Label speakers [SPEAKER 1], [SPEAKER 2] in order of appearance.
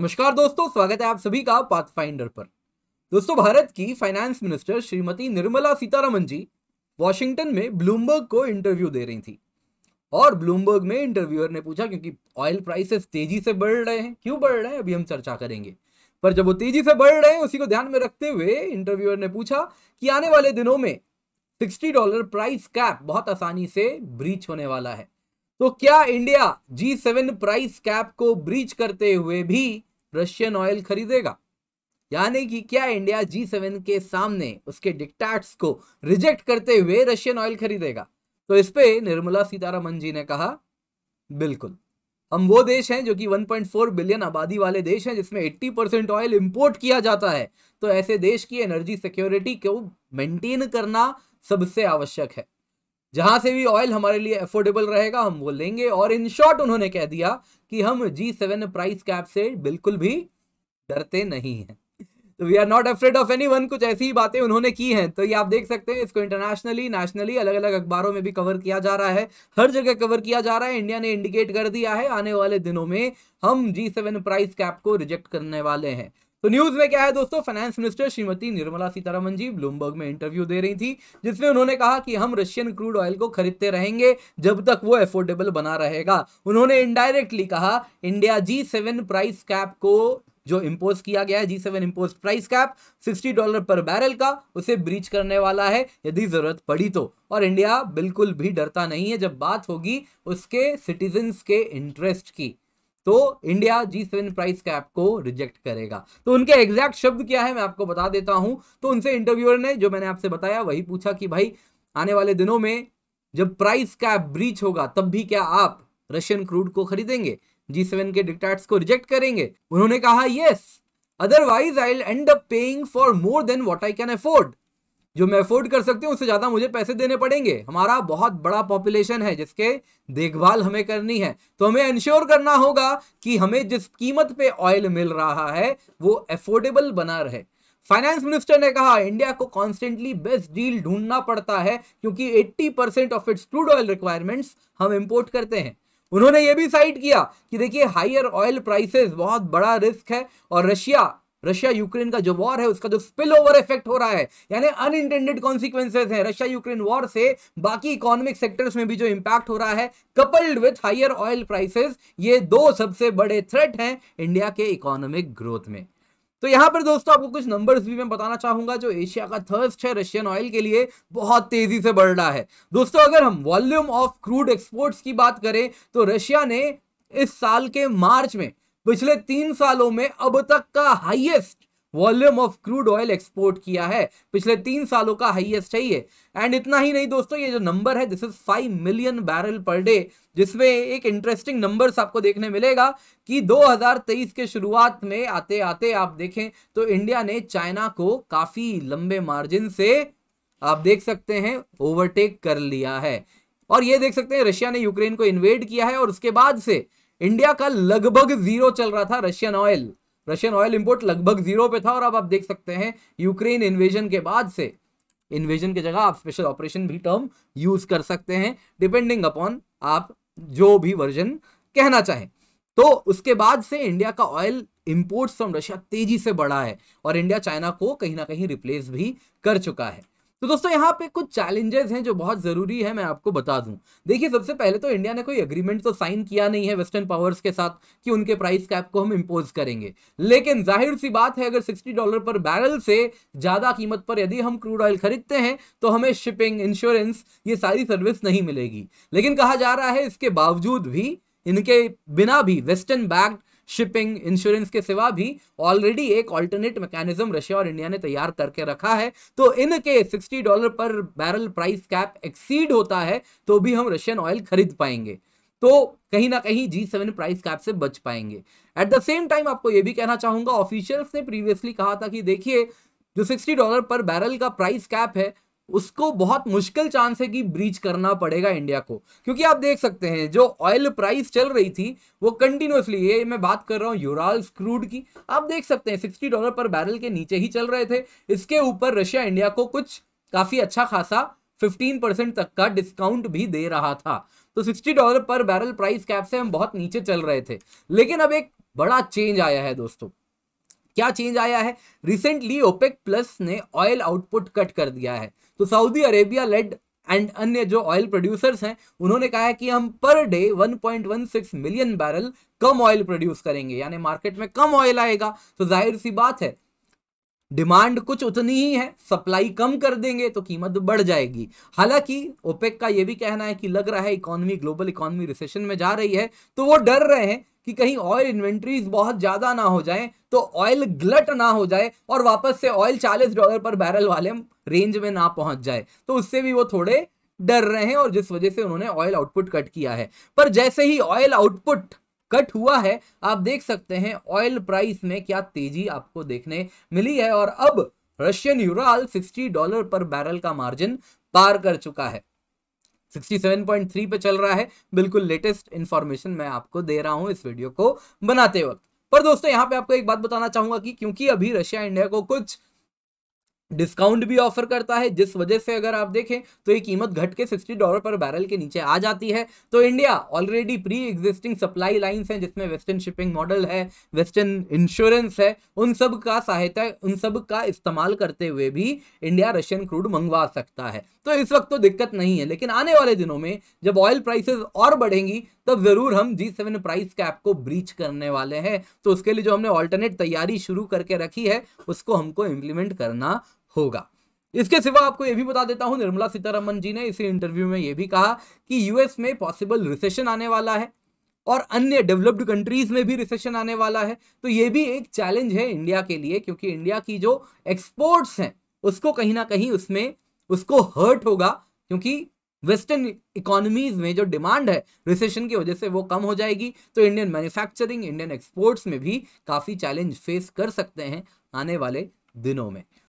[SPEAKER 1] नमस्कार दोस्तों स्वागत है आप सभी का पाथफाइंडर पर दोस्तों भारत की finance minister Shrimati Nirmala Sitharaman ji Washington में ब्लूमबर्ग को इंटरव्यू दे रही थी और ब्लूमबर्ग में इंटरव्यूअर ने पूछा क्योंकि ऑयल प्राइसेस तेजी से बढ़ रहे हैं क्यों बढ़ रहे हैं अभी हम चर्चा करेंगे पर जब वो तेजी से बढ़ रहे हैं उसी को ध्यान में रखते हुए इंटरव्यूअर ने पूछा कि आने वाले दिनों में सिक्सटी डॉलर प्राइस कैप बहुत आसानी से ब्रीच होने वाला है तो क्या India G seven price cap को ब्रीच करते हुए भी रशियन ऑयल खरीदेगा यानी कि क्या इंडिया जी सेवन के सामने उसके डिक्टैट्स को रिजेक्ट करते हुए रशियन ऑयल खरीदेगा तो इस पे निर्मला सीतारामन जी ने कहा बिल्कुल हम वो देश हैं जो कि 1.4 बिलियन आबादी वाले देश हैं जिसमें 80 परसेंट ऑयल इंपोर्ट किया जाता है तो ऐसे देश की एनर्जी सिक्योरिटी को मेंटेन करना सबसे आवश्यक है जहां से भी ऑयल हमारे लिए अफोर्डेबल रहेगा हम वो लेंगे और इन शॉर्ट उन्होंने कह दिया कि हम जी सेवन प्राइस कैप से बिल्कुल भी डरते नहीं हैं तो we are not afraid of anyone कुछ ऐसी बातें उन्होंने की हैं तो ये आप देख सकते हैं इसको इंटरनेशनली नेशनली अलग अलग अखबारों में भी कवर किया जा रहा है हर जगह कवर किया जा रहा है इंडिया ने इंडिकेट कर दिया है आने वाले दिनों में हम जी सेवन प्राइस कैप को रिजेक्ट करने वाले हैं तो न्यूज में क्या है दोस्तों finance minister Shrimati Nirmala Sitharaman ji Bloomberg में इंटरव्यू दे रही थी जिसमें उन्होंने कहा कि हम रशियन क्रूड ऑयल को खरीदते रहेंगे जब तक वो एफोर्डेबल बना रहेगा उन्होंने इनडायरेक्टली कहा India G seven price cap को जो इम्पोज किया गया है G seven impose price cap sixty dollar per barrel का उसे ब्रीच करने वाला है यदि जरूरत पड़ी तो और इंडिया बिल्कुल भी डरता नहीं है जब बात होगी उसके सिटीजन्स के इंटरेस्ट की तो India G seven price cap को रिजेक्ट करेगा तो उनके एग्जैक्ट शब्द क्या है मैं आपको बता देता हूं तो उनसे इंटरव्यूअर ने जो मैंने आपसे बताया वही पूछा कि भाई आने वाले दिनों में जब प्राइस कैप ब्रीच होगा तब भी क्या आप रशियन क्रूड को खरीदेंगे जी सेवन के डिक्टाट्स को रिजेक्ट करेंगे उन्होंने कहा yes otherwise I end up paying for more than what I can afford जो मैं अफोर्ड कर सकती हूँ उससे ज़्यादा मुझे पैसे देने पड़ेंगे हमारा बहुत बड़ा पॉपुलेशन है जिसके देखभाल हमें करनी है तो हमें इंश्योर करना होगा कि हमें जिस कीमत पे ऑयल मिल रहा है वो अफोर्डेबल बना रहे फाइनेंस मिनिस्टर ने कहा इंडिया को कॉन्स्टेंटली बेस्ट डील ढूंढना पड़ता है क्योंकि 80 percent of its crude oil requirements हम इंपोर्ट करते हैं उन्होंने ये भी साइड किया कि देखिए हायर ऑयल प्राइसेस बहुत बड़ा रिस्क है और रशिया रशिया यूक्रेन का जो वॉर है उसका जो स्पिल ओवर इफेक्ट हो रहा है यानी अनइंटेंडेड कॉन्सिक्वेंसेज हैं रशिया यूक्रेन वॉर से बाकी इकोनॉमिक सेक्टर्स में भी जो इंपैक्ट हो रहा है coupled with higher oil prices ये दो सबसे बड़े थ्रेट हैं इंडिया के इकोनॉमिक ग्रोथ में तो यहाँ पर दोस्तों आपको कुछ नंबर्स भी मैं बताना चाहूंगा जो एशिया का थर्स्ट है रशियन ऑयल के लिए बहुत तेजी से बढ़ रहा है दोस्तों अगर हम वॉल्यूम ऑफ क्रूड एक्सपोर्ट्स की बात करें तो रशिया ने इस साल के मार्च में पिछले तीन सालों में अब तक का highest volume of crude oil export किया है पिछले तीन सालों का हाईएस्ट है ये एंड इतना ही नहीं दोस्तों ये जो नंबर है this is five million barrel per day जिसमें एक इंटरेस्टिंग नंबर आपको देखने मिलेगा कि 2023 के शुरुआत में आते आते आप देखें तो इंडिया ने चाइना को काफी लंबे मार्जिन से आप देख सकते हैं ओवरटेक कर लिया है और ये देख सकते हैं रशिया ने यूक्रेन को इन्वेड किया है और उसके बाद से इंडिया का लगभग जीरो चल रहा था Russian oil Russian oil import लगभग जीरो पे था और अब आप देख सकते हैं यूक्रेन इन्वेजन के बाद से इन्वेजन की जगह आप स्पेशल ऑपरेशन भी टर्म यूज कर सकते हैं डिपेंडिंग अपॉन आप जो भी वर्जन कहना चाहें तो उसके बाद से इंडिया का ऑयल इंपोर्ट्स फ्रॉम रशिया तेजी से बढ़ा है और इंडिया चाइना को कहीं ना कहीं रिप्लेस भी कर चुका है तो दोस्तों यहाँ पे कुछ चैलेंजेस हैं जो बहुत ज़रूरी है मैं आपको बता दूं देखिए सबसे पहले तो इंडिया ने कोई एग्रीमेंट तो साइन किया नहीं है वेस्टर्न पावर्स के साथ कि उनके प्राइस कैप को हम इम्पोज करेंगे लेकिन जाहिर सी बात है अगर सिक्सटी डॉलर पर बैरल से ज़्यादा कीमत पर यदि हम क्रूड ऑयल खरीदते हैं तो हमें शिपिंग इंश्योरेंस ये सारी सर्विस नहीं मिलेगी लेकिन कहा जा रहा है इसके बावजूद भी इनके बिना भी वेस्टर्न बैग्ड शिपिंग इंश्योरेंस के सिवा भी ऑलरेडी एक ऑल्टरनेट मैकेनिज्म रशिया और इंडिया ने तैयार करके रखा है तो इनके 60 dollar per barrel price cap exceed होता है तो भी हम रशियन ऑयल खरीद पाएंगे तो कहीं ना कहीं जी सेवन प्राइस कैप से बच पाएंगे एट द सेम टाइम आपको यह भी कहना चाहूंगा ऑफिशियल्स ने प्रीवियसली कहा था कि देखिए जो सिक्सटी डॉलर पर बैरल का प्राइस कैप है उसको बहुत मुश्किल चांस है कि ब्रीच करना पड़ेगा इंडिया को क्योंकि आप देख सकते हैं जो ऑयल प्राइस चल रही थी वो कंटिन्यूसली ये मैं बात कर रहा हूँ यूराल क्रूड की आप देख सकते हैं सिक्सटी डॉलर पर बैरल के नीचे ही चल रहे थे इसके ऊपर रशिया इंडिया को कुछ काफ़ी अच्छा खासा 15 परसेंट तक का डिस्काउंट भी दे रहा था तो 60 dollar per barrel price cap से हम बहुत नीचे चल रहे थे लेकिन अब एक बड़ा चेंज आया है दोस्तों क्या चेंज आया है रिसेंटली ओपेक प्लस ने ऑयल आउटपुट कट कर दिया है तो सऊदी अरेबिया लेड एंड अन्य जो ऑयल प्रोड्यूसर्स हैं उन्होंने कहा है कि हम पर डे 1.16 मिलियन बैरल कम ऑयल प्रोड्यूस करेंगे यानी मार्केट में कम ऑयल आएगा तो जाहिर सी बात है डिमांड कुछ उतनी ही है सप्लाई कम कर देंगे तो कीमत बढ़ जाएगी हालांकि ओपेक का यह भी कहना है कि लग रहा है इकोनॉमी ग्लोबल इकोनॉमी रिसेशन में जा रही है तो वो डर रहे हैं कि कहीं ऑयल इन्वेंट्रीज बहुत ज़्यादा ना हो जाए तो ऑयल ग्लट ना हो जाए और वापस से ऑयल चालीस डॉलर पर बैरल वाले रेंज में ना पहुंच जाए तो उससे भी वो थोड़े डर रहे हैं और जिस वजह से उन्होंने ऑयल आउटपुट कट किया है पर जैसे ही ऑयल आउटपुट कट हुआ है आप देख सकते हैं ऑयल प्राइस में क्या तेजी आपको देखने मिली है और अब Russian Ural 60 dollar per barrel का मार्जिन पार कर चुका है 67.3 पे चल रहा है बिल्कुल लेटेस्ट इंफॉर्मेशन मैं आपको दे रहा हूं इस वीडियो को बनाते वक्त पर दोस्तों यहां पे आपको एक बात बताना चाहूंगा कि क्योंकि अभी रशिया इंडिया को कुछ डिस्काउंट भी ऑफर करता है जिस वजह से अगर आप देखें तो ये कीमत घट के 60 डॉलर पर बैरल के नीचे आ जाती है तो India already pre existing supply lines हैं जिसमें वेस्टर्न शिपिंग मॉडल है वेस्टर्न इंश्योरेंस है उन सब का सहायता उन सब का इस्तेमाल करते हुए भी इंडिया रशियन क्रूड मंगवा सकता है तो इस वक्त तो दिक्कत नहीं है लेकिन आने वाले दिनों में जब ऑयल प्राइसेस और बढ़ेंगी तब ज़रूर हम जी सेवन प्राइस कैप को ब्रीच करने वाले हैं तो उसके लिए जो हमने ऑल्टरनेट तैयारी शुरू करके रखी है उसको हमको इम्प्लीमेंट करना होगा इसके सिवा आपको यह भी बता देता हूं निर्मला सीतारमन जी ने इसी इंटरव्यू में यह भी कहा कि यूएस में पॉसिबल रिसेशन आने वाला है और अन्य डेवलप्ड कंट्रीज में भी रिसेशन आने वाला है तो यह भी एक चैलेंज है इंडिया के लिए क्योंकि इंडिया की जो एक्सपोर्ट्स हैं उसको कहीं ना कहीं उसमें उसको हर्ट होगा क्योंकि वेस्टर्न इकोनॉमीज में जो डिमांड है रिसेशन की वजह से वो कम हो जाएगी तो इंडियन मैन्युफैक्चरिंग इंडियन एक्सपोर्ट्स में भी काफ़ी चैलेंज फेस कर सकते हैं आने वाले दिनों में